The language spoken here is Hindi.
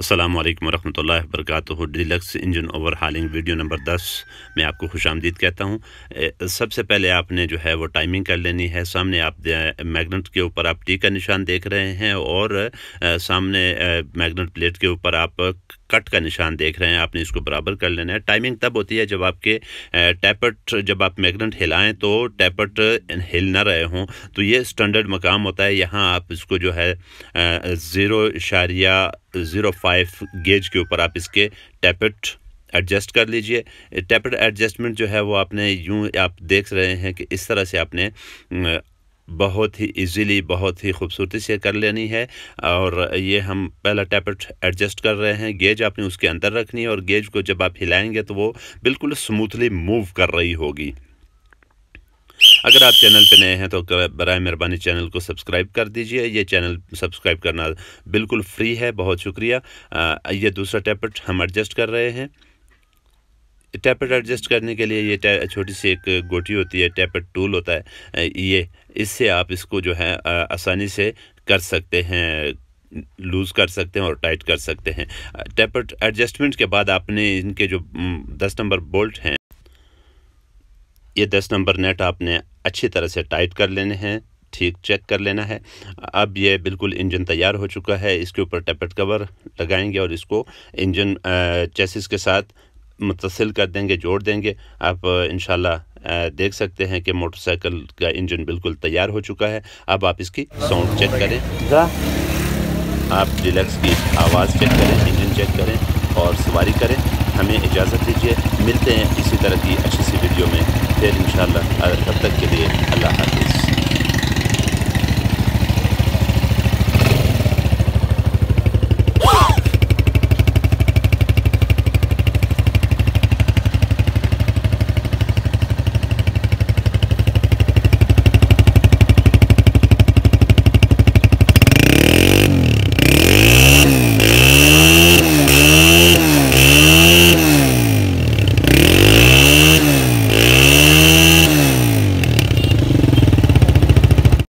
अल्लाम वरहमत ला वरक deluxe engine overhauling video number दस मैं आपको खुश आमदीद कहता हूँ सबसे पहले आपने जो है वो टाइमिंग कर लेनी है सामने आप मैग्नेट के ऊपर आप टी का निशान देख रहे हैं और सामने मैगनेट प्लेट के ऊपर आप कट का निशान देख रहे हैं आपने इसको बराबर कर लेना है टाइमिंग तब होती है जब आपके टैपट जब आप मैग्नेट हिलाएं तो टैपट हिल ना रहे हों तो ये स्टैंडर्ड मकाम होता है यहाँ आप इसको जो है ज़ीरो इशारिया ज़ीरो फाइव गेज के ऊपर आप इसके टैपट एडजस्ट कर लीजिए टैपट एडजस्टमेंट जो है वो आपने यूँ आप देख रहे हैं कि इस तरह से आपने बहुत ही इजीली बहुत ही खूबसूरती से कर लेनी है और ये हम पहला टैपेट एडजस्ट कर रहे हैं गेज आपने उसके अंदर रखनी है और गेज को जब आप हिलाएंगे तो वो बिल्कुल स्मूथली मूव कर रही होगी अगर आप चैनल पर नए हैं तो बर मेहरबानी चैनल को सब्सक्राइब कर दीजिए ये चैनल सब्सक्राइब करना बिल्कुल फ्री है बहुत शुक्रिया ये दूसरा टैपेट हम एडजस्ट कर रहे हैं टैपेट एडजस्ट करने के लिए ये छोटी सी एक गोटी होती है टैपेट टूल होता है ये इससे आप इसको जो है आसानी से कर सकते हैं लूज़ कर सकते हैं और टाइट कर सकते हैं टैपेट एडजस्टमेंट के बाद आपने इनके जो दस नंबर बोल्ट हैं ये दस नंबर नेट आपने अच्छी तरह से टाइट कर लेने हैं ठीक चेक कर लेना है अब ये बिल्कुल इंजन तैयार हो चुका है इसके ऊपर टैपेट कवर लगाएंगे और इसको इंजन चेसिस के साथ मुतसिल कर देंगे जोड़ देंगे आप इन देख सकते हैं कि मोटरसाइकिल का इंजन बिल्कुल तैयार हो चुका है अब आप इसकी साउंड चेक करें आप डिलक्स की आवाज़ चेक करें इंजन चेक करें और सवारी करें हमें इजाज़त दीजिए मिलते हैं इसी तरह की अच्छी सी वीडियो में फिर इन तब तक के लिए अल्लाह हाफि